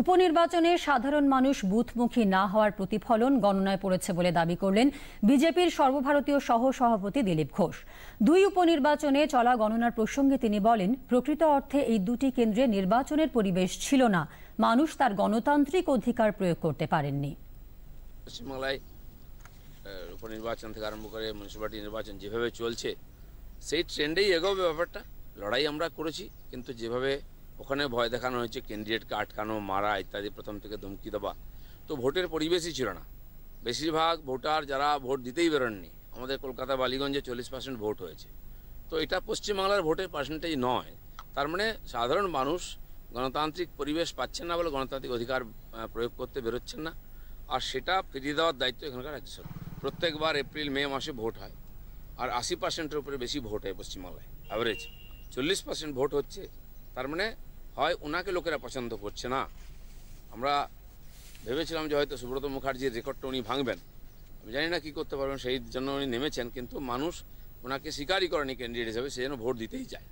উপনির্বাচনে সাধারণ মানুষ বুথমুখী না হওয়ার প্রতিফলন গণনায় পড়েছে বলে দাবি করলেন বিজেপির সর্বভারতীয় সহ সভাপতি দিলীপ ঘোষ দুই উপনির্বাচনে চলা গণনার প্রসঙ্গে তিনি বলেন প্রকৃত অর্থে এই দুটি কেন্দ্রে নির্বাচনের পরিবেশ ছিল না মানুষ তার গণতান্ত্রিক অধিকার প্রয়োগ করতে পারেননি পশ্চিমবাংলায় উপনির্বাচন থেকে আরম্ভ করে মিউনিসিপ্যালিটি নির্বাচন যেভাবে চলছে সেই ট্রেন্ডেই এগোবে ব্যাপারটা লড়াই আমরা করেছি কিন্তু যেভাবে ওখানে ভয় দেখানো হয়েছে ক্যান্ডিডেটকে আটকানো মারা ইত্যাদি প্রথম থেকে ধমকি দেওয়া তো ভোটের পরিবেশই ছিল না বেশিরভাগ ভোটার যারা ভোট দিতেই বেরোননি আমাদের কলকাতা বালিগঞ্জে চল্লিশ পার্সেন্ট ভোট হয়েছে তো এটা পশ্চিমবাংলার ভোটের পার্সেন্টেজ নয় তার মানে সাধারণ মানুষ গণতান্ত্রিক পরিবেশ পাচ্ছেন না বলে গণতান্ত্রিক অধিকার প্রয়োগ করতে বেরোচ্ছেন না আর সেটা ফিরিয়ে দেওয়ার দায়িত্ব এখানকার রাজ্য সরকার প্রত্যেকবার এপ্রিল মে মাসে ভোট হয় আর আশি পার্সেন্টের উপরে বেশি ভোট হয় পশ্চিমবাংলায় অ্যাভারেজ চল্লিশ পার্সেন্ট ভোট হচ্ছে তার মানে হয় ওনাকে লোকেরা পছন্দ করছে না আমরা ভেবেছিলাম যে হয়তো সুব্রত মুখার্জির রেকর্ডটা উনি ভাঙবেন আমি জানি না কী করতে পারবেন সেই জন্য উনি নেমেছেন কিন্তু মানুষ ওনাকে স্বীকারই করেনি ক্যান্ডিডেট হিসেবে সে যেন ভোট দিতেই যায়